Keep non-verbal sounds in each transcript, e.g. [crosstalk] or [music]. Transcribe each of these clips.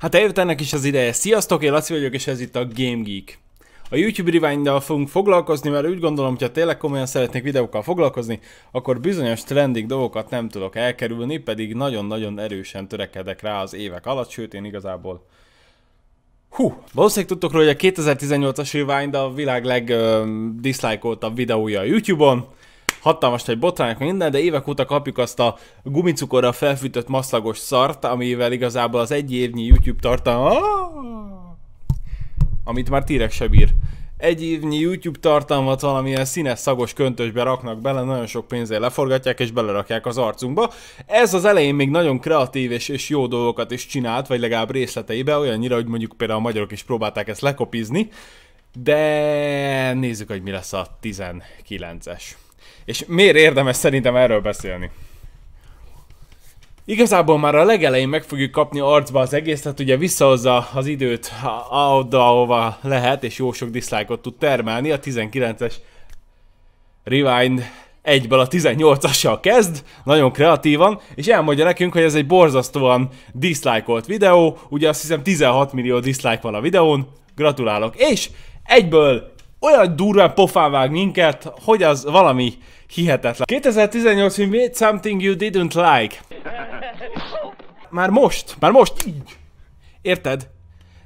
Hát eljött ennek is az ideje. Sziasztok, én Laci vagyok, és ez itt a Game Geek. A YouTube rewind fogunk foglalkozni, mert úgy gondolom, hogy ha tényleg komolyan szeretnék videókkal foglalkozni, akkor bizonyos trending dolgokat nem tudok elkerülni, pedig nagyon-nagyon erősen törekedek rá az évek alatt, sőt én igazából Hú, valószínűleg tudtok róla, hogy a 2018-as Rewind a világ legdislikeoltabb videója a YouTube-on, hatalmas egy botrányok, minden, de évek óta kapjuk azt a gumicukorra felfűtött maszlagos szart, amivel igazából az egy évnyi YouTube tartalma, amit már tírek se bír. Egy évnyi YouTube tartalmat valamilyen színes, szagos köntösbe raknak bele, nagyon sok pénzért leforgatják és belerakják az arcunkba. Ez az elején még nagyon kreatív és, és jó dolgokat is csinált, vagy legalább részleteibe, olyannyira, hogy mondjuk például a magyarok is próbálták ezt lekopizni, de nézzük, hogy mi lesz a 19-es. És miért érdemes szerintem erről beszélni? Igazából már a legelején meg fogjuk kapni arcba az egészet, hát ugye visszahozza az időt oda, ahova lehet, és jó sok diszlájkot tud termelni. A 19-es Rewind egyből a 18-assal kezd, nagyon kreatívan, és elmondja nekünk, hogy ez egy borzasztóan diszlájkolt videó, ugye azt hiszem 16 millió diszlájk van a videón, gratulálok, és egyből olyan durván pofán vág minket, hogy az valami hihetetlen. 2018 film made Something You Didn't Like. Már most, már most így. Érted?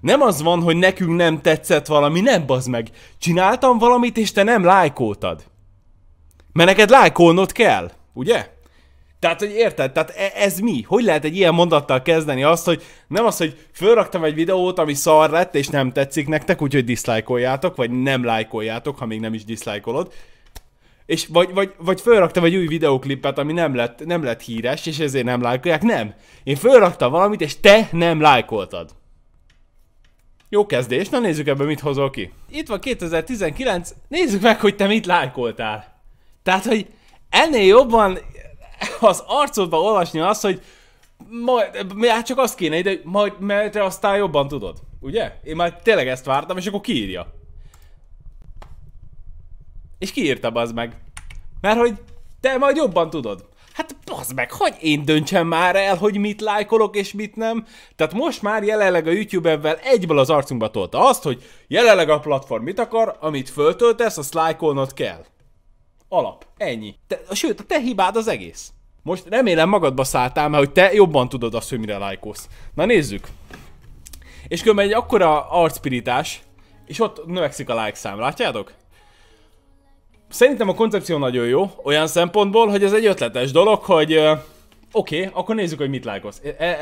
Nem az van, hogy nekünk nem tetszett valami, nem bazd meg. Csináltam valamit, és te nem lájkoltad. Mert neked lájkolnod kell, ugye? Tehát, hogy érted? Tehát e- ez mi? Hogy lehet egy ilyen mondattal kezdeni azt, hogy nem az, hogy fölraktam egy videót, ami szar lett, és nem tetszik nektek, úgyhogy diszlájkoljátok, vagy nem lájkoljátok, ha még nem is diszlájkolod. És vagy, vagy, vagy fölraktam egy új videóklipet, ami nem lett, nem lett híres, és ezért nem lájkolják. Nem. Én fölraktam valamit, és te nem lájkoltad. Jó kezdés, na nézzük ebben mit hozol ki. Itt van 2019, nézzük meg, hogy te mit lájkoltál. Tehát, hogy ennél jobban az arcodba olvasni azt, hogy majd, hát csak azt kéne ide, majd mert te aztán jobban tudod. Ugye? Én már tényleg ezt vártam, és akkor kiírja. És kiírta az meg. Mert hogy te majd jobban tudod. Hát az meg, hogy én döntsem már el, hogy mit lájkolok és mit nem? Tehát most már jelenleg a youtube evel egyből az arcunkba tolta azt, hogy jelenleg a platform mit akar, amit föltöltesz, azt lájkolnod kell. Alap. Ennyi. Te, sőt, a te hibád az egész. Most remélem magadba szálltál, mert hogy te jobban tudod azt, hogy mire lájkolsz. Na nézzük. És különben egy akkora arcpirítás, és ott növekszik a like szám, látjátok? Szerintem a koncepció nagyon jó, olyan szempontból, hogy ez egy ötletes dolog, hogy... Oké, okay, akkor nézzük, hogy mit lájkolsz. E, e,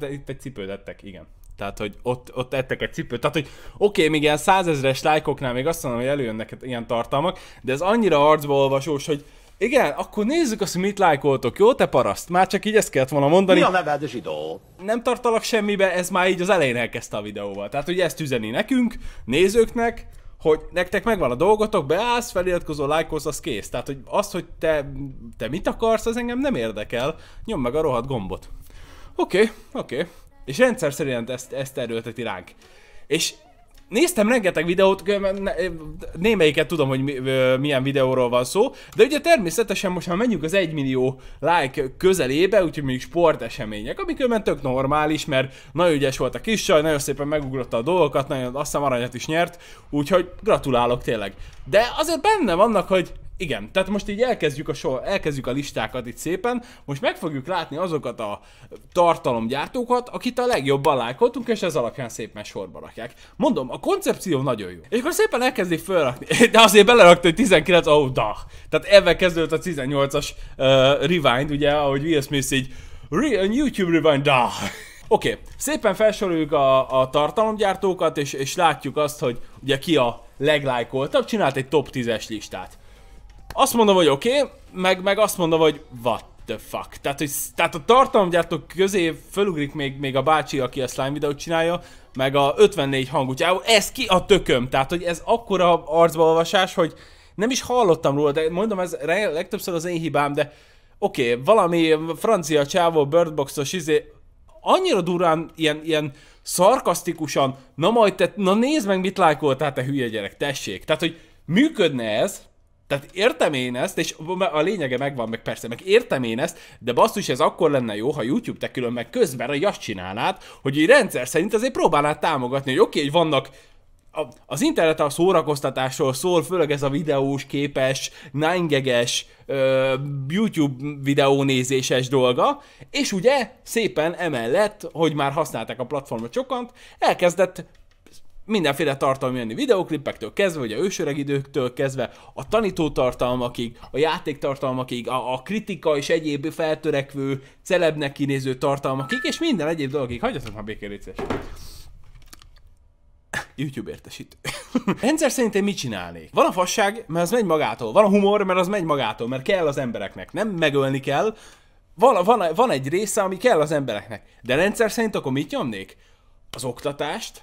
e, itt egy cipőt ettek, igen. Tehát, hogy ott, ott ettek egy cipőt. Tehát, hogy oké, okay, még ilyen százezres lájkoknál még azt mondom, hogy előjönnek ilyen tartalmak, de ez annyira arcba olvasós, hogy igen, akkor nézzük azt, hogy mit lájkoltok, jó? Te paraszt, már csak így ezt kellett volna mondani. Mi a neved, zsidó? Nem tartalak semmibe, ez már így az elején elkezdte a videóval. Tehát, hogy ezt üzeni nekünk, nézőknek, hogy nektek megvan a dolgotok, beállsz, feliratkozol, lájkolsz, az kész. Tehát, hogy azt, hogy te, te mit akarsz, az engem nem érdekel. Nyom meg a rohadt gombot. Oké, okay, oké. Okay. És rendszer szerint ezt, ezt erőlteti ránk. És néztem rengeteg videót, némelyiket tudom, hogy mi, milyen videóról van szó, de ugye természetesen most már menjünk az 1 millió like közelébe, úgyhogy még sportesemények, ami különben tök normális, mert nagyon ügyes volt a kis csaj, nagyon szépen megugrotta a dolgokat, nagyon azt hiszem aranyat is nyert, úgyhogy gratulálok tényleg. De azért benne vannak, hogy igen, tehát most így elkezdjük a, sor, elkezdjük a listákat itt szépen, most meg fogjuk látni azokat a tartalomgyártókat, akit a legjobban lájkoltunk, és ez alapján szépen sorba rakják. Mondom, a koncepció nagyon jó. És akkor szépen elkezdik felrakni, [laughs] de azért belerakta, hogy 19, oh, da. Tehát ebben kezdődött a 18-as uh, Rewind, ugye, ahogy Will Smith így, Re- YouTube Rewind, da. [laughs] Oké, okay. szépen felsoroljuk a, a tartalomgyártókat, és, és látjuk azt, hogy ugye ki a leglájkoltabb, csinált egy top 10-es listát. Azt mondom, hogy oké, okay, meg, meg azt mondom, hogy what the fuck. Tehát, hogy, tehát a tartalomgyártók közé fölugrik még, még a bácsi, aki a slime videót csinálja, meg a 54 hangutyából, ez ki a tököm. Tehát, hogy ez akkora arcbaolvasás, hogy nem is hallottam róla, de mondom, ez legtöbbször az én hibám, de oké, okay, valami francia csávó, birdboxos izé, annyira durán ilyen, ilyen szarkasztikusan, na majd te, na nézd meg mit lájkoltál te hülye gyerek, tessék. Tehát, hogy működne ez, tehát értem én ezt, és a lényege megvan, meg persze, meg értem én ezt, de basszus, ez akkor lenne jó, ha YouTube te külön meg közben a azt csinálnád, hogy egy rendszer szerint azért próbálnád támogatni, hogy oké, okay, hogy vannak a, az internet a szórakoztatásról szól, főleg ez a videós, képes, 9 YouTube videónézéses dolga, és ugye szépen emellett, hogy már használták a platformot sokant, elkezdett mindenféle tartalom jönni videoklippektől kezdve, vagy a ősöreg időktől kezdve, a tanító tartalmakig, a játék tartalmakig, a, a kritika és egyéb feltörekvő, celebnek kinéző tartalmakig, és minden egyéb dolgokig. Hagyjatok már békén, YouTube értesítő. [laughs] Rendszer szerint én mit csinálnék? Van a fasság, mert az megy magától. Van a humor, mert az megy magától, mert kell az embereknek. Nem megölni kell. Van, van, van egy része, ami kell az embereknek. De rendszer szerint akkor mit nyomnék? Az oktatást,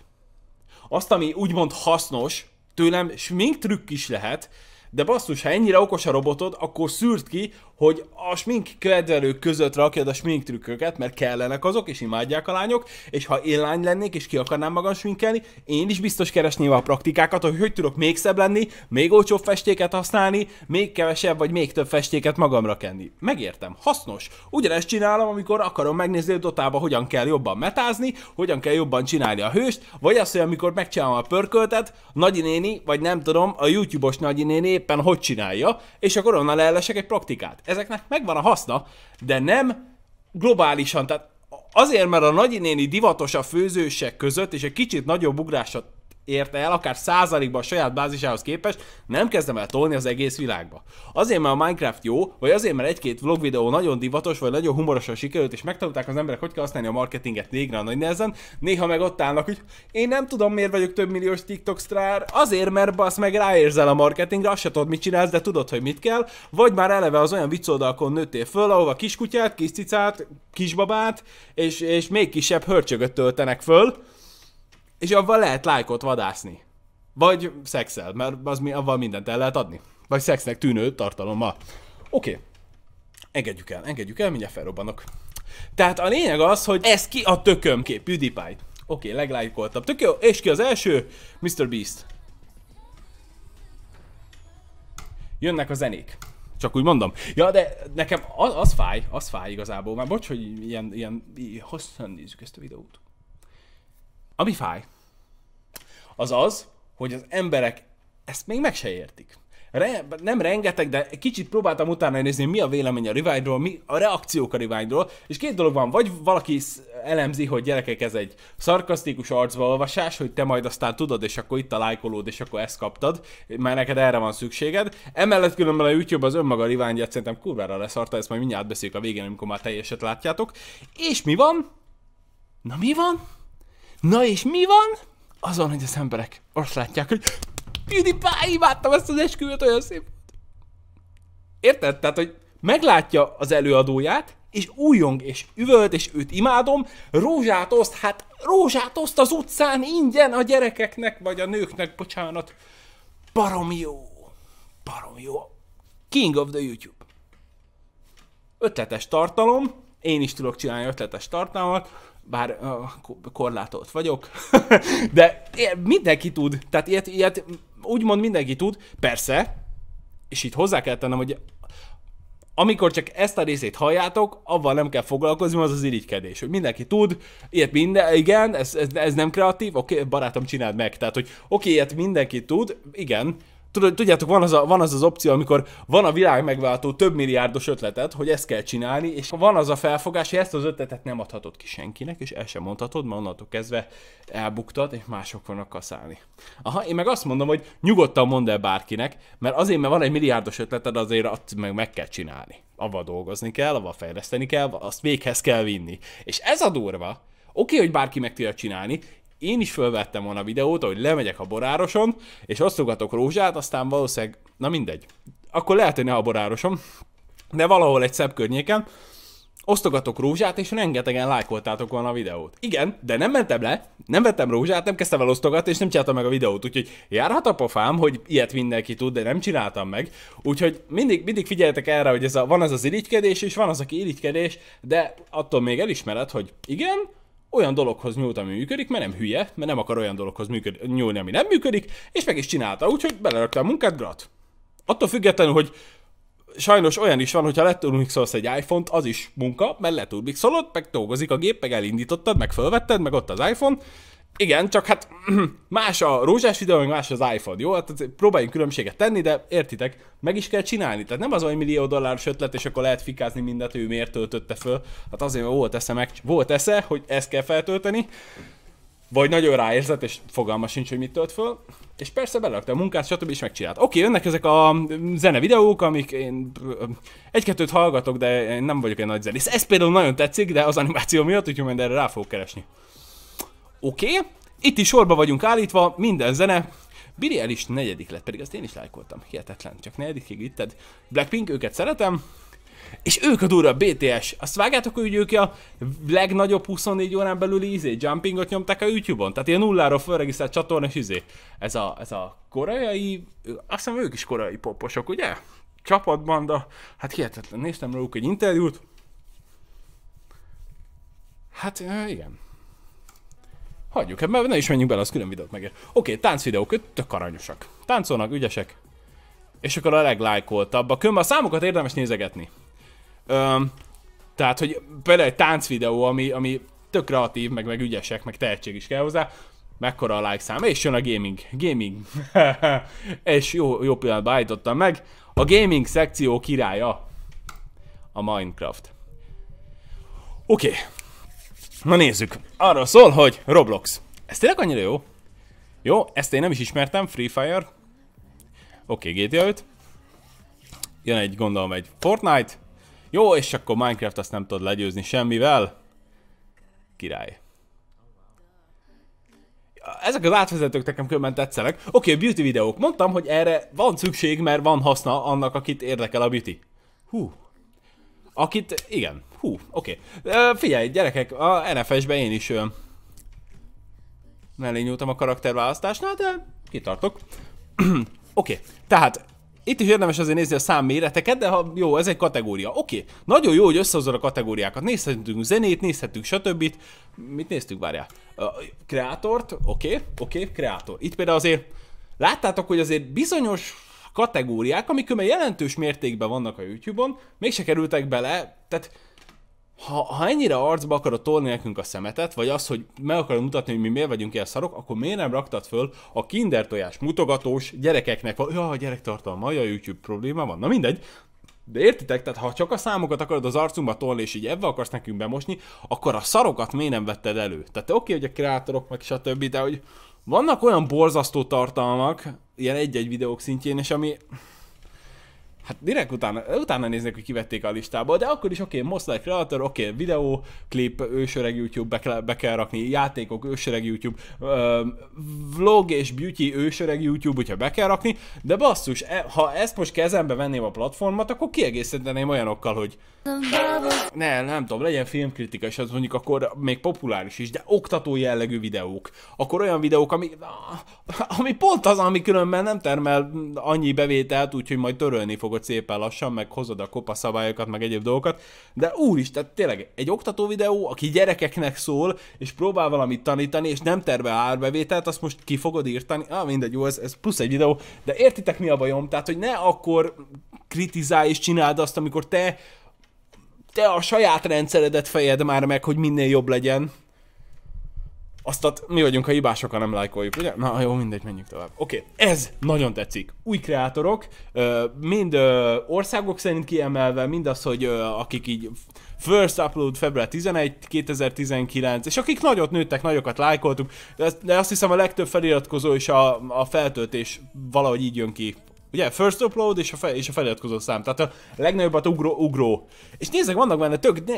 azt, ami úgymond hasznos, tőlem smink trükk is lehet, de basszus, ha ennyire okos a robotod, akkor szűrt ki, hogy a smink kedvelők között rakjad a smink trükköket, mert kellenek azok, és imádják a lányok, és ha én lány lennék, és ki akarnám magam sminkelni, én is biztos keresném a praktikákat, hogy hogy tudok még szebb lenni, még olcsóbb festéket használni, még kevesebb vagy még több festéket magamra kenni. Megértem, hasznos. Ugyanezt csinálom, amikor akarom megnézni, a dotába hogyan kell jobban metázni, hogyan kell jobban csinálni a hőst, vagy azt, hogy amikor megcsinálom a pörköltet, nagyinéni, vagy nem tudom, a YouTube-os nagyinéni éppen hogy csinálja, és akkor onnan leellesek egy praktikát ezeknek megvan a haszna, de nem globálisan. Tehát azért, mert a nagyinéni divatos a főzősek között, és egy kicsit nagyobb ugrásat érte el, akár százalékban a saját bázisához képest, nem kezdem el tolni az egész világba. Azért, mert a Minecraft jó, vagy azért, mert egy-két vlog videó nagyon divatos, vagy nagyon humorosan sikerült, és megtanulták az emberek, hogy kell használni a marketinget végre a nagy nehezen, néha meg ott állnak, hogy én nem tudom, miért vagyok több milliós TikTok sztrár, azért, mert basz meg ráérzel a marketingre, azt se tudod, mit csinálsz, de tudod, hogy mit kell, vagy már eleve az olyan viccoldalkon nőttél föl, ahova kiskutyát, kis cicát, kisbabát, és, és még kisebb hörcsögöt töltenek föl, és avval lehet lájkot vadászni. Vagy szexel, mert az mi, avval mindent el lehet adni. Vagy szexnek tűnő tartalommal. Oké. Okay. Engedjük el, engedjük el, mindjárt felrobbanok. Tehát a lényeg az, hogy ez ki a tököm kép, PewDiePie. Oké, okay, leglájkoltabb. Tök jó. És ki az első? Mr. Beast. Jönnek a zenék. Csak úgy mondom. Ja, de nekem az, az fáj, az fáj igazából. Már bocs, hogy ilyen, ilyen hosszan nézzük ezt a videót. Ami fáj, az az, hogy az emberek ezt még meg se értik. Re, nem rengeteg, de kicsit próbáltam utána nézni, mi a vélemény a Rewindról, mi a reakciók a Rewindról, és két dolog van, vagy valaki elemzi, hogy gyerekek, ez egy szarkasztikus arcba olvasás, hogy te majd aztán tudod, és akkor itt a lájkolód, és akkor ezt kaptad, mert neked erre van szükséged. Emellett különben a YouTube az önmaga rewind szerintem kurvára leszarta, ezt majd mindjárt beszéljük a végén, amikor már teljeset látjátok. És mi van? Na mi van? Na és mi van? Azon, hogy az emberek azt látják, hogy PewDiePie, imádtam ezt az esküvőt, olyan szép. Érted? Tehát, hogy meglátja az előadóját, és újong, és üvölt, és őt imádom, rózsát oszt, hát rózsát oszt az utcán ingyen a gyerekeknek, vagy a nőknek, bocsánat. Barom jó. Barom jó. King of the YouTube. Ötletes tartalom, én is tudok csinálni ötletes tartalmat, bár uh, korlátolt vagyok, [laughs] de mindenki tud, tehát ilyet, ilyet úgymond mindenki tud, persze, és itt hozzá kell tennem, hogy amikor csak ezt a részét halljátok, avval nem kell foglalkozni, az az irigykedés, hogy mindenki tud, ilyet minden, igen, ez, ez, ez nem kreatív, oké, okay, barátom, csináld meg, tehát, hogy oké, okay, ilyet mindenki tud, igen, Tudod, tudjátok, van az, a, van az az opció, amikor van a világ megváltó több milliárdos ötletet, hogy ezt kell csinálni, és van az a felfogás, hogy ezt az ötletet nem adhatod ki senkinek, és el sem mondhatod, mert onnantól kezdve elbuktat, és mások vannak kaszálni. Aha, én meg azt mondom, hogy nyugodtan mondd el bárkinek, mert azért, mert van egy milliárdos ötleted, azért azt meg, meg kell csinálni. Ava dolgozni kell, ava fejleszteni kell, azt véghez kell vinni. És ez a durva, Oké, okay, hogy bárki meg tudja csinálni, én is fölvettem volna a videót, hogy lemegyek a borároson, és osztogatok rózsát, aztán valószínűleg, na mindegy. Akkor lehet, hogy ne a borárosom, de valahol egy szebb környéken, osztogatok rózsát, és rengetegen lájkoltátok volna a videót. Igen, de nem mentem le, nem vettem rózsát, nem kezdtem el osztogatni, és nem csináltam meg a videót. Úgyhogy járhat a pofám, hogy ilyet mindenki tud, de nem csináltam meg. Úgyhogy mindig, mindig figyeljetek erre, hogy ez a, van ez az irigykedés, és van az, aki irigykedés, de attól még elismered, hogy igen, olyan dologhoz nyúlt, ami működik, mert nem hülye, mert nem akar olyan dologhoz működ, nyúlni, ami nem működik, és meg is csinálta, úgyhogy belerakta a munkát, grat. Attól függetlenül, hogy sajnos olyan is van, hogyha letulmixolsz egy iPhone-t, az is munka, mert letulmixolod, meg dolgozik a gép, meg elindítottad, meg felvetted, meg ott az iPhone, igen, csak hát [clears throat] más a rózsás videó, meg más az iPhone, jó? Hát próbáljunk különbséget tenni, de értitek, meg is kell csinálni. Tehát nem az, hogy millió dolláros ötlet, és akkor lehet fikázni mindent, hogy ő miért töltötte föl. Hát azért, mert volt esze, meg, volt esze, hogy ezt kell feltölteni, vagy nagyon ráérzett, és fogalma sincs, hogy mit tölt föl. És persze belerakta a munkát, stb. is megcsinált. Oké, okay, jönnek ezek a zene videók, amik én egy-kettőt hallgatok, de én nem vagyok egy nagy zenész. Ez például nagyon tetszik, de az animáció miatt, úgyhogy majd erre rá fogok keresni. Oké, okay. itt is sorba vagyunk állítva, minden zene. Billy el is negyedik lett, pedig azt én is lájkoltam. Hihetetlen, csak negyedikig itted. Blackpink, őket szeretem. És ők a durva, BTS. Azt vágjátok, hogy ők a legnagyobb 24 órán belüli izé, jumpingot nyomták a YouTube-on. Tehát ilyen nulláról felregisztrált csatorna és izé. Ez a, ez a koreai, azt hiszem ők is koreai poposok, ugye? de Hát hihetetlen, néztem róluk egy interjút. Hát igen, Hagyjuk ebbe, hát ne is menjünk bele, az külön videót megér. Oké, okay, táncvideók, tök aranyosak. Táncolnak, ügyesek. És akkor a leglájkoltabb. A a számokat érdemes nézegetni. Öm, tehát, hogy például egy táncvideó, ami, ami tök kreatív, meg, meg ügyesek, meg tehetség is kell hozzá. Mekkora a like szám, és jön a gaming. Gaming. [laughs] és jó, jó pillanatban állítottam meg. A gaming szekció királya. A Minecraft. Oké, okay. Na nézzük. Arról szól, hogy Roblox. Ez tényleg annyira jó? Jó, ezt én nem is ismertem, Free Fire. Oké, okay, GTA 5. Jön egy, gondolom, egy Fortnite. Jó, és akkor Minecraft azt nem tudod legyőzni semmivel. Király. Ezek az átvezetők nekem különben tetszenek. Oké, okay, beauty videók. Mondtam, hogy erre van szükség, mert van haszna annak, akit érdekel a beauty. Hú. Akit, igen. Hú, oké. Okay. Figyelj, gyerekek, a NFS-ben én is ö, mellé nyúltam a karakterválasztásnál, de kitartok. [clears throat] oké, okay. tehát itt is érdemes azért nézni a szám méreteket, de ha, jó, ez egy kategória. Oké, okay. nagyon jó, hogy összehozod a kategóriákat. Nézhetünk zenét, nézhetünk stb. Mit néztük, várjál? Kreátort, oké, okay, oké, okay, kreátor. Itt például azért láttátok, hogy azért bizonyos kategóriák, amik jelentős mértékben vannak a YouTube-on, mégse kerültek bele, tehát ha, ha ennyire arcba akarod tolni nekünk a szemetet, vagy az, hogy meg akarod mutatni, hogy mi miért vagyunk ilyen szarok, akkor miért nem raktad föl a kinder tojás mutogatós gyerekeknek, vagy ja, a tartalma, a YouTube probléma van, na mindegy, de értitek, tehát ha csak a számokat akarod az arcunkba tolni, és így ebbe akarsz nekünk bemosni, akkor a szarokat miért nem vetted elő? Tehát oké, okay, hogy a kreátorok, meg stb., de hogy vannak olyan borzasztó tartalmak, ilyen egy-egy videók szintjén, és ami Hát direkt utána, utána néznek, hogy kivették a listából, de akkor is oké, okay, most like creator, oké, okay, videó, klip, ősöreg YouTube, be kell, be kell rakni, játékok, ősöreg YouTube, vlog és beauty, ősöreg YouTube, hogyha be kell rakni, de basszus, e, ha ezt most kezembe venném a platformat, akkor kiegészíteném olyanokkal, hogy ne, nem tudom, legyen filmkritika, és az mondjuk akkor még populáris is, de oktató jellegű videók. Akkor olyan videók, ami, ami pont az, ami különben nem termel annyi bevételt, úgyhogy majd törölni fog dolgot szépen lassan, meg hozod a kopa szabályokat, meg egyéb dolgokat, de úristen, tehát tényleg egy oktató videó, aki gyerekeknek szól, és próbál valamit tanítani, és nem terve árbevételt, azt most ki fogod írtani, ah, mindegy, jó, ez, ez plusz egy videó, de értitek mi a bajom, tehát hogy ne akkor kritizálj és csináld azt, amikor te te a saját rendszeredet fejed már meg, hogy minél jobb legyen, azt ott mi vagyunk a hibásokkal, nem lájkoljuk, ugye? Na jó, mindegy, menjünk tovább. Oké, okay. ez nagyon tetszik. Új kreátorok, mind országok szerint kiemelve, mind az, hogy akik így first upload február 11, 2019, és akik nagyot nőttek, nagyokat lájkoltuk, de azt hiszem a legtöbb feliratkozó és a, a feltöltés valahogy így jön ki Ugye? First upload és a, fe, és a feliratkozó szám. Tehát a legnagyobbat ugró, ugró. És nézzek, vannak benne tök, ne,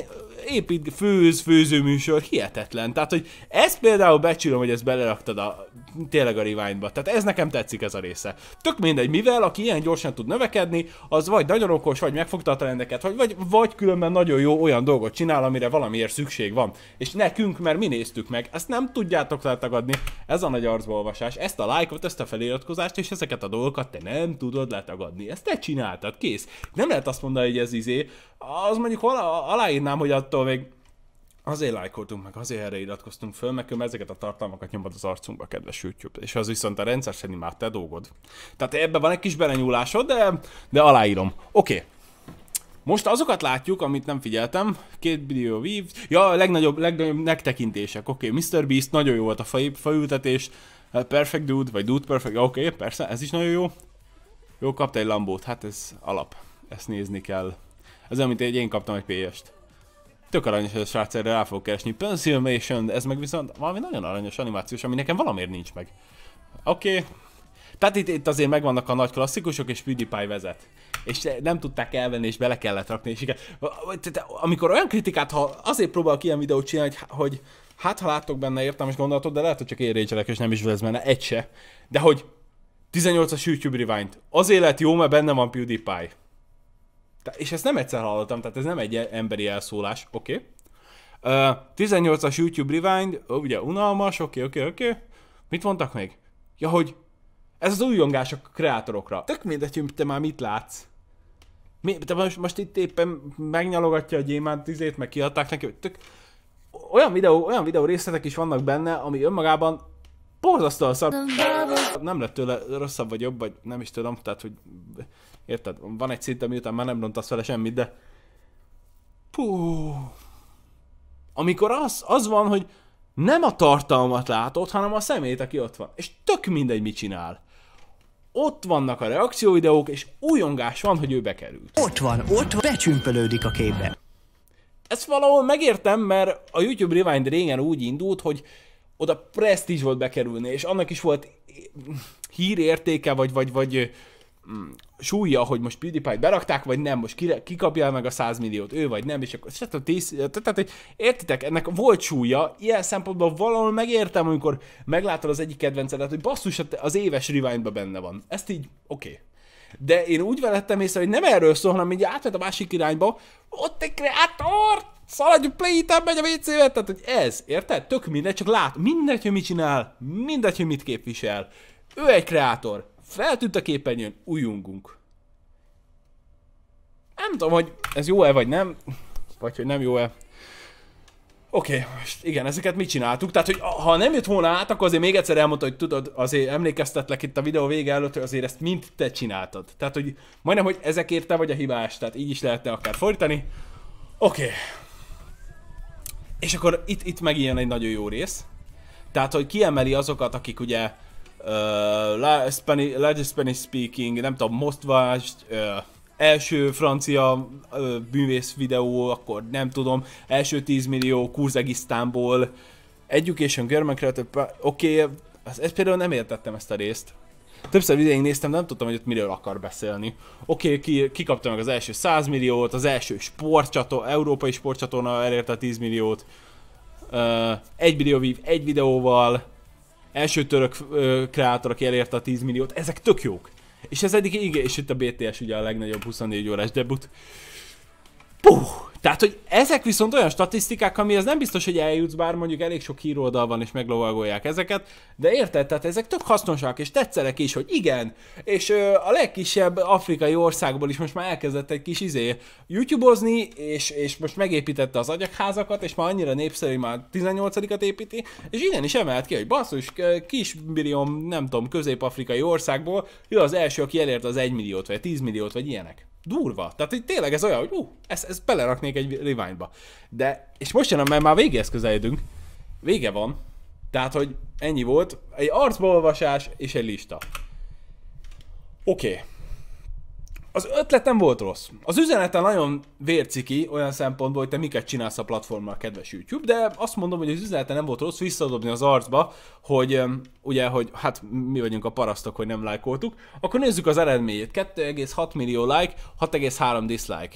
épít, főz, főzőműsor, hihetetlen. Tehát, hogy ezt például becsülöm, hogy ezt beleraktad a tényleg a rewind Tehát ez nekem tetszik ez a része. Tök mindegy, mivel aki ilyen gyorsan tud növekedni, az vagy nagyon okos, vagy megfogta a trendeket, vagy, vagy, vagy különben nagyon jó olyan dolgot csinál, amire valamiért szükség van. És nekünk, mert mi néztük meg, ezt nem tudjátok letagadni. Ez a nagy arcbaolvasás, ezt a lájkot, ezt a feliratkozást, és ezeket a dolgokat te nem tudod letagadni. Ezt te csináltad, kész. Nem lehet azt mondani, hogy ez izé. Az mondjuk alá, aláírnám, hogy attól még azért lájkoltunk, meg azért erre iratkoztunk föl, mert ezeket a tartalmakat nyomod az arcunkba, kedves YouTube. És az viszont a rendszer szerint már te dolgod. Tehát ebben van egy kis belenyúlásod, de, de aláírom. Oké. Okay. Most azokat látjuk, amit nem figyeltem. Két video vív. Ja, a legnagyobb, legnagyobb megtekintések. Oké, okay. Mr. Beast, nagyon jó volt a faj, fajültetés. Perfect Dude, vagy Dude Perfect. Oké, okay, persze, ez is nagyon jó. Jó, kapta egy lambót. Hát ez alap. Ezt nézni kell. Ez amit én kaptam egy PS-t. Tök aranyos a srác, erre rá fog keresni. Pensilmation, ez meg viszont valami nagyon aranyos animációs, ami nekem valamiért nincs meg. Oké. Okay. Tehát itt, itt azért megvannak a nagy klasszikusok, és PewDiePie vezet. És nem tudták elvenni, és bele kellett rakni, és igen. Amikor olyan kritikát, ha azért próbál ilyen videót csinálni, hogy, hogy hát ha látok benne értelmes gondolatot, de lehet, hogy csak érrécselek, és nem is lesz benne egy se. De hogy 18-as YouTube Rewind. Azért lett jó, mert benne van PewDiePie te és ezt nem egyszer hallottam, tehát ez nem egy emberi elszólás, oké. Okay. Uh, 18-as YouTube Rewind, ugye unalmas, oké, okay, oké, okay, oké. Okay. Mit mondtak még? Ja, hogy ez az újongás a kreátorokra. Tök mindegy, hogy te már mit látsz. Mi, te most, most itt éppen megnyalogatja a gyémánt izét, meg kiadták neki, hogy tök... Olyan videó, olyan videó részletek is vannak benne, ami önmagában borzasztóan szar. Nem lett tőle rosszabb vagy jobb, vagy nem is tudom, tehát hogy érted, van egy szint, ami után már nem rontasz vele semmit, de Puh. Amikor az, az van, hogy nem a tartalmat látod, hanem a szemét, aki ott van. És tök mindegy, mit csinál. Ott vannak a reakcióvideók, és újongás van, hogy ő bekerült. Ott van, ott van, becsümpölődik a képbe. Ezt valahol megértem, mert a YouTube Rewind régen úgy indult, hogy oda presztízs volt bekerülni, és annak is volt hírértéke, vagy, vagy, vagy mm, súlya, hogy most PewDiePie-t berakták, vagy nem, most ki, meg a 100 milliót, ő vagy nem, és akkor stb. Hát tehát, tehát értitek, ennek volt súlya, ilyen szempontból valahol megértem, amikor meglátod az egyik kedvencedet, hogy basszus, hát az éves rewind benne van. Ezt így, oké. Okay. De én úgy vettem észre, hogy nem erről szól, hanem így átvett a másik irányba, ott egy kreator, szaladj play it megy a wc tehát hogy ez, érted? Tök mindegy, csak lát, mindegy, hogy mit csinál, mindegy, hogy mit képvisel. Ő egy kreátor, feltűnt a képernyőn, ujjungunk. Nem tudom, hogy ez jó-e vagy nem, vagy hogy nem jó-e. Oké, okay, most igen, ezeket mit csináltuk? Tehát, hogy ha nem jött volna át, akkor azért még egyszer elmondta, hogy tudod, azért emlékeztetlek itt a videó vége előtt, hogy azért ezt mind te csináltad. Tehát, hogy majdnem, hogy ezekért te vagy a hibás, tehát így is lehetne akár fordítani. Oké. Okay. És akkor itt, itt megijön egy nagyon jó rész. Tehát, hogy kiemeli azokat, akik ugye uh, Spanish, large Spanish speaking, nem tudom, mosztvás, uh, első francia uh, bűvész videó, akkor nem tudom, első 10 millió Kurzegisztánból, Education German oké, okay, ez például nem értettem ezt a részt. Többször videóig néztem, de nem tudtam, hogy ott miről akar beszélni. Oké, okay, ki, kikapta meg az első 100 milliót, az első sportcsató, európai sportcsatorna elérte a 10 milliót, uh, egy videó vív egy videóval, első török uh, kreátor, aki elérte a 10 milliót, ezek tök jók. És ez eddig igen, és itt a BTS ugye a legnagyobb 24 órás debut puh, tehát, hogy ezek viszont olyan statisztikák, az nem biztos, hogy eljutsz, bár mondjuk elég sok híroldal van, és meglovagolják ezeket, de érted, tehát ezek tök hasznosak, és tetszerek is, hogy igen, és ö, a legkisebb afrikai országból is most már elkezdett egy kis izé youtubeozni, és, és most megépítette az agyakházakat, és már annyira népszerű, már 18-at építi, és igen, is emelt ki, hogy basszus, kis millió, nem tudom, közép-afrikai országból, ő az első, aki elért az 1 milliót, vagy 10 milliót, vagy ilyenek. Durva. Tehát így tényleg ez olyan, hogy uh, ezt, ezt beleraknék egy riványba. De, és most jön, mert már végéhez közeledünk. Vége van. Tehát, hogy ennyi volt. Egy arcbeolvasás és egy lista. Oké. Okay. Az ötlet nem volt rossz. Az üzenete nagyon vérciki olyan szempontból, hogy te miket csinálsz a platformmal, kedves YouTube, de azt mondom, hogy az üzenete nem volt rossz visszadobni az arcba, hogy ugye, hogy hát mi vagyunk a parasztok, hogy nem lájkoltuk. Akkor nézzük az eredményét. 2,6 millió like, 6,3 dislike.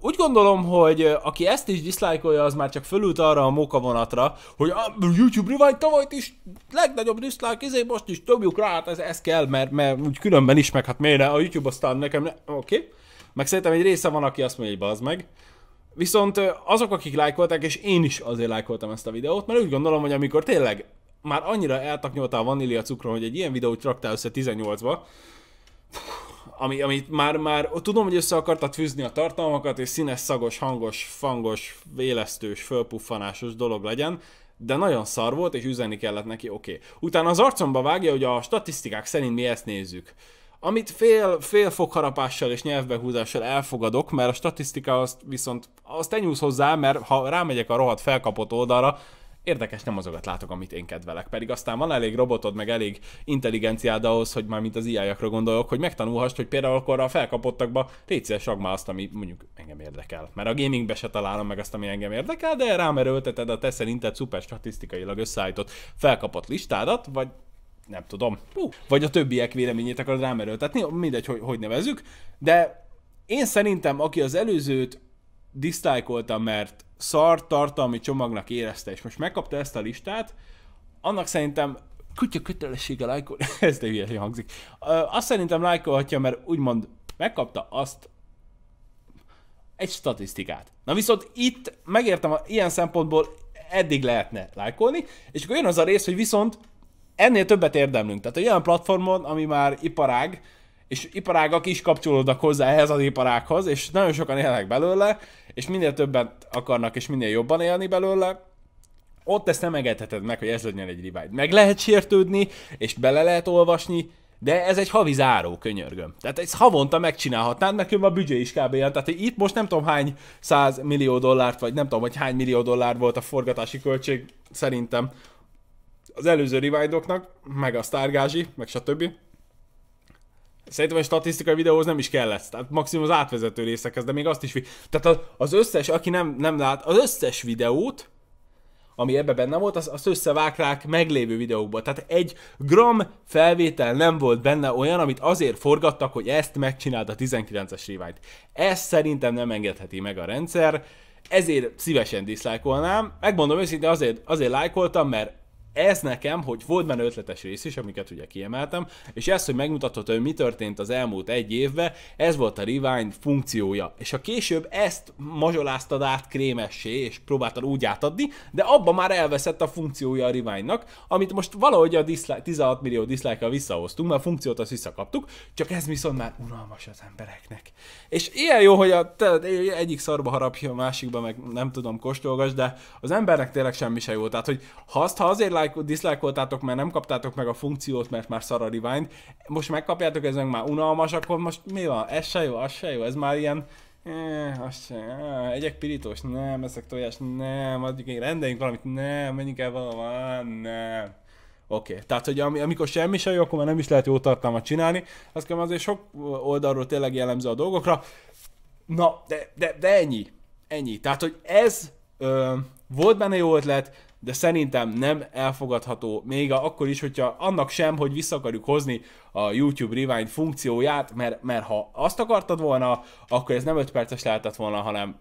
Úgy gondolom, hogy aki ezt is diszlájkolja, az már csak fölült arra a móka vonatra, hogy a YouTube Rewind tavaly is legnagyobb diszlájk, izé most is dobjuk rá, hát ez, ez kell, mert, mert úgy különben is, meg hát miért ne, a YouTube aztán nekem ne, oké. Okay. Meg szerintem egy része van, aki azt mondja, hogy bazd meg. Viszont azok, akik lájkolták, és én is azért lájkoltam ezt a videót, mert úgy gondolom, hogy amikor tényleg már annyira eltaknyolta a vanília cukron, hogy egy ilyen videót raktál össze 18-ba, ami, amit már, már tudom, hogy össze akartad fűzni a tartalmakat, és színes, szagos, hangos, fangos, vélesztős, fölpuffanásos dolog legyen, de nagyon szar volt, és üzenni kellett neki, oké. Okay. Utána az arcomba vágja, hogy a statisztikák szerint mi ezt nézzük. Amit fél, fél fogharapással és nyelvbehúzással elfogadok, mert a statisztika azt viszont azt enyúz hozzá, mert ha rámegyek a rohadt felkapott oldalra, érdekes nem azokat látok, amit én kedvelek. Pedig aztán van elég robotod, meg elég intelligenciád ahhoz, hogy már mint az ai gondolok, hogy megtanulhass, hogy például akkor a felkapottakba légy sagmá azt, ami mondjuk engem érdekel. Mert a gamingbe se találom meg azt, ami engem érdekel, de rámerőlteted a te szerinted szuper statisztikailag összeállított felkapott listádat, vagy nem tudom. Uh, vagy a többiek véleményét akarod rámerőltetni, mindegy, hogy, hogy nevezzük, de én szerintem, aki az előzőt diszlájkolta, mert szar tartalmi csomagnak érezte, és most megkapta ezt a listát, annak szerintem kutya kötelessége lájkolni, [laughs] ez de hülyeség hangzik. Azt szerintem lájkolhatja, mert úgymond megkapta azt egy statisztikát. Na viszont itt megértem, ilyen szempontból eddig lehetne lájkolni, és akkor jön az a rész, hogy viszont ennél többet érdemlünk. Tehát egy olyan platformon, ami már iparág, és iparágak is kapcsolódnak hozzá ehhez az iparághoz, és nagyon sokan élnek belőle, és minél többen akarnak, és minél jobban élni belőle, ott ezt nem engedheted meg, hogy ez legyen egy revive. Meg lehet sértődni, és bele lehet olvasni, de ez egy havi záró, könyörgöm. Tehát ezt havonta megcsinálhatnád, nekünk a büdzsé is kb. Ilyen. Tehát itt most nem tudom hány száz millió dollárt, vagy nem tudom, hogy hány millió dollár volt a forgatási költség, szerintem az előző revive meg a sztárgázsi, meg stb. Szerintem a statisztikai videóhoz nem is kellett, Tehát maximum az átvezető részekhez, de még azt is... Tehát az összes, aki nem, nem lát, az összes videót, ami ebbe benne volt, azt, az összevágták meglévő videókba. Tehát egy gram felvétel nem volt benne olyan, amit azért forgattak, hogy ezt megcsinálta a 19-es rewind. Ezt szerintem nem engedheti meg a rendszer, ezért szívesen diszlájkolnám. Megmondom őszintén, azért, azért lájkoltam, mert ez nekem, hogy volt benne ötletes rész is, amiket ugye kiemeltem, és ez, hogy megmutatott, hogy mi történt az elmúlt egy évben, ez volt a Rewind funkciója. És a később ezt mazsoláztad át krémessé, és próbáltad úgy átadni, de abban már elveszett a funkciója a Rewindnak, amit most valahogy a diszlá- 16 millió dislike-kal visszahoztunk, mert a funkciót azt visszakaptuk, csak ez viszont már unalmas az embereknek. És ilyen jó, hogy a egyik szarba harapja a másikba, meg nem tudom, kóstolgass, de az embernek tényleg semmi se jó. Tehát, hogy ha azt, ha azért dislike, mert nem kaptátok meg a funkciót, mert már szar a rewind. Most megkapjátok, ez meg már unalmas, akkor most mi van? Ez se jó, az se jó, ez már ilyen... Eh, az se, eh, egyek pirítós, nem, eszek tojás, nem, adjuk én rendeljünk valamit, nem, menjünk el valahova, nem. Oké, okay. tehát hogy amikor semmi se jó, akkor már nem is lehet jó tartalmat csinálni, azt kell azért sok oldalról tényleg jellemző a dolgokra. Na, de, de, de ennyi, ennyi. Tehát, hogy ez ö, volt benne jó ötlet, de szerintem nem elfogadható, még akkor is, hogyha annak sem, hogy vissza akarjuk hozni a YouTube Rewind funkcióját, mert, mert ha azt akartad volna, akkor ez nem 5 perces lehetett volna, hanem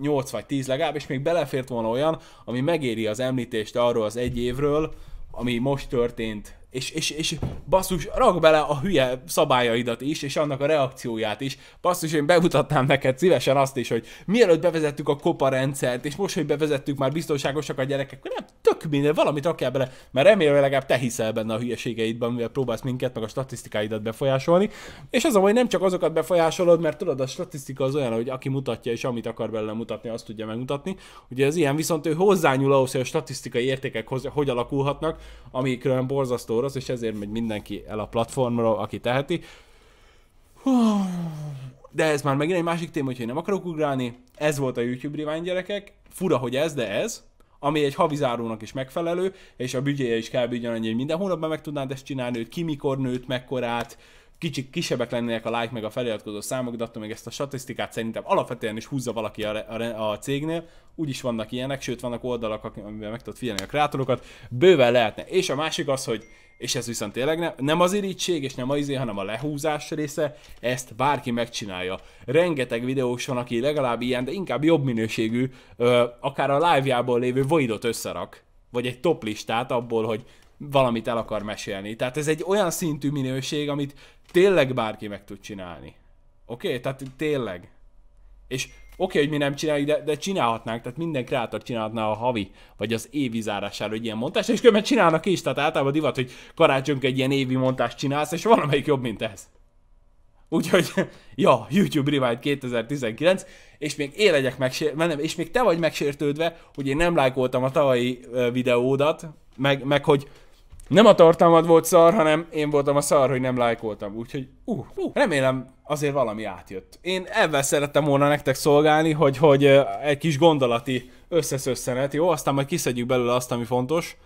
8 vagy 10 legalább, és még belefért volna olyan, ami megéri az említést arról az egy évről, ami most történt és, és, és basszus, rak bele a hülye szabályaidat is, és annak a reakcióját is. Basszus, én bemutatnám neked szívesen azt is, hogy mielőtt bevezettük a kopa rendszert, és most, hogy bevezettük, már biztonságosak a gyerekek, nem, tök minden, valamit rakjál bele, mert remélem legalább te hiszel benne a hülyeségeidben, amivel próbálsz minket, meg a statisztikáidat befolyásolni. És az a hogy nem csak azokat befolyásolod, mert tudod, a statisztika az olyan, hogy aki mutatja, és amit akar belőle mutatni, azt tudja megmutatni. Ugye az ilyen viszont ő hozzányúl ahhoz, hogy a statisztikai értékek hogy alakulhatnak, amikről borzasztó orosz, és ezért megy mindenki el a platformról, aki teheti. De ez már megint egy másik téma, hogy nem akarok ugrálni. Ez volt a YouTube Rewind gyerekek. Fura, hogy ez, de ez ami egy havizárónak is megfelelő, és a büdzséje is kell bügyen hogy minden hónapban meg tudnád ezt csinálni, hogy ki mikor nőtt, mekkorát, kicsit kisebbek lennének a like meg a feliratkozó számok, de meg ezt a statisztikát szerintem alapvetően is húzza valaki a, a, a cégnél, úgyis vannak ilyenek, sőt vannak oldalak, amivel meg tudod figyelni a kreátorokat, bőven lehetne. És a másik az, hogy és ez viszont tényleg nem, nem az irítség, és nem az izé, hanem a lehúzás része, ezt bárki megcsinálja. Rengeteg videós van, aki legalább ilyen, de inkább jobb minőségű, ö, akár a live-jából lévő voidot összerak, vagy egy top listát abból, hogy valamit el akar mesélni. Tehát ez egy olyan szintű minőség, amit tényleg bárki meg tud csinálni. Oké? Okay? Tehát tényleg. És Oké, hogy mi nem csináljuk, de, de csinálhatnánk, tehát minden kreátor csinálhatná a havi, vagy az évi zárására egy ilyen montást, és különben csinálnak is, tehát általában divat, hogy karácsonyunk egy ilyen évi montást csinálsz, és valamelyik jobb, mint ez. Úgyhogy, [laughs] ja, YouTube Rewind 2019, és még én legyek megsértődve, és még te vagy megsértődve, hogy én nem lájkoltam a tavalyi videódat, meg, meg hogy nem a tartalmad volt szar, hanem én voltam a szar, hogy nem lájkoltam. Úgyhogy uh, uh, remélem azért valami átjött. Én ebben szerettem volna nektek szolgálni, hogy, hogy egy kis gondolati összeszösszenet, jó? Aztán majd kiszedjük belőle azt, ami fontos.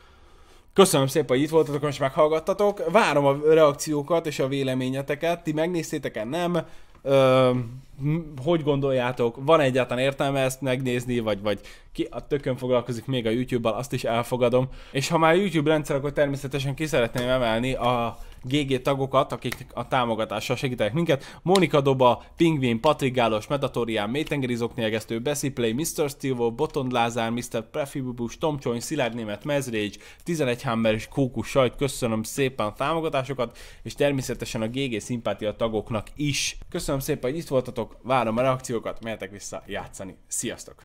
Köszönöm szépen, hogy itt voltatok és meghallgattatok. Várom a reakciókat és a véleményeteket. Ti megnéztétek-e? Nem. Ö, hogy gondoljátok, van egyáltalán értelme ezt megnézni, vagy, vagy ki a tökön foglalkozik még a YouTube-bal, azt is elfogadom. És ha már YouTube rendszer, akkor természetesen ki szeretném emelni a GG tagokat, akik a támogatással segítenek minket. Mónika Doba, Pingvin, Patrik Gálos, Metatórián, Mélytengeri Zoknélgeztő, Play, Mr. Steve, Botond Lázár, Mr. Prefibubus, Tomcsony, Szilárd Német, Mezrégy, 11 Hammer és Kókus Sajt. Köszönöm szépen a támogatásokat, és természetesen a GG szimpátia tagoknak is. Köszönöm szépen, hogy itt voltatok, várom a reakciókat, mehetek vissza játszani. Sziasztok!